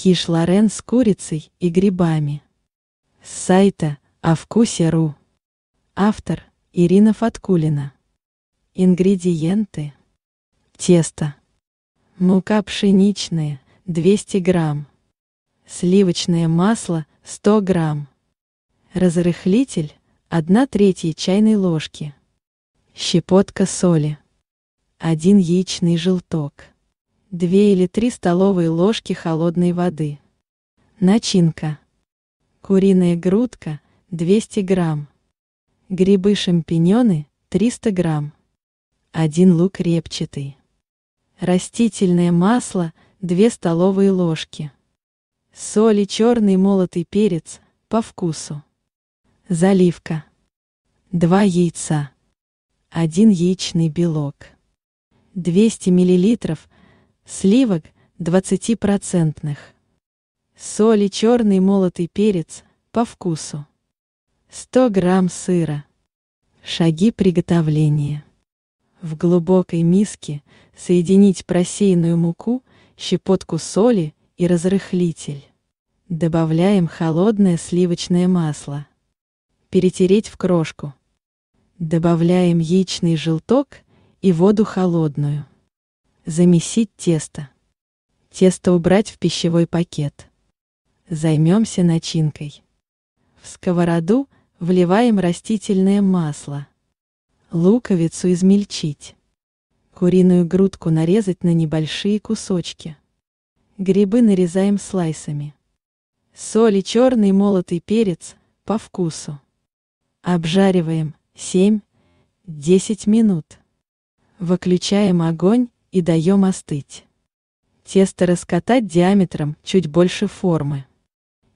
Киш Лорен с курицей и грибами. С сайта «О вкусе ру. Автор Ирина Фаткулина. Ингредиенты. Тесто. Мука пшеничная 200 грамм. Сливочное масло 100 грамм. Разрыхлитель 1 третья чайной ложки. Щепотка соли. Один яичный желток. 2 или 3 столовые ложки холодной воды. Начинка. Куриная грудка 200 грамм. Грибы-шампиньоны 300 грамм. один лук репчатый. Растительное масло 2 столовые ложки. Соль и черный молотый перец по вкусу. Заливка. 2 яйца. 1 яичный белок. 200 миллилитров сливок 20%. соли черный молотый перец по вкусу. 100 грамм сыра. Шаги приготовления. В глубокой миске соединить просеянную муку, щепотку соли и разрыхлитель. Добавляем холодное сливочное масло. Перетереть в крошку. Добавляем яичный желток и воду холодную. Замесить тесто. Тесто убрать в пищевой пакет. Займемся начинкой. В сковороду вливаем растительное масло. Луковицу измельчить. Куриную грудку нарезать на небольшие кусочки. Грибы нарезаем слайсами. Соль и черный молотый перец по вкусу. Обжариваем 7-10 минут. Выключаем огонь и даем остыть. Тесто раскатать диаметром чуть больше формы.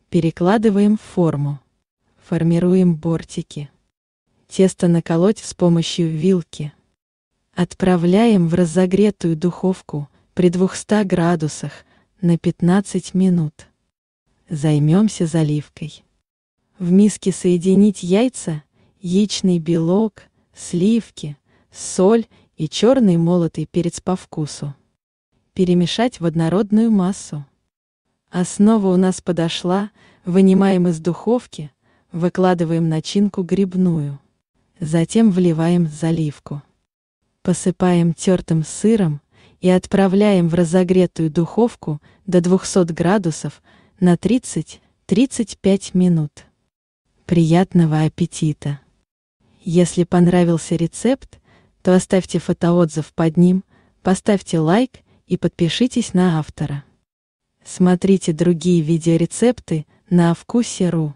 Перекладываем в форму. Формируем бортики. Тесто наколоть с помощью вилки. Отправляем в разогретую духовку при 200 градусах на 15 минут. Займемся заливкой. В миске соединить яйца, яичный белок, сливки – соль и черный молотый перец по вкусу. Перемешать в однородную массу. Основа у нас подошла, вынимаем из духовки, выкладываем начинку грибную. Затем вливаем заливку. Посыпаем тертым сыром и отправляем в разогретую духовку до 200 градусов на 30-35 минут. Приятного аппетита! Если понравился рецепт, то оставьте фотоотзыв под ним, поставьте лайк и подпишитесь на автора. Смотрите другие видеорецепты на вкусе.ру.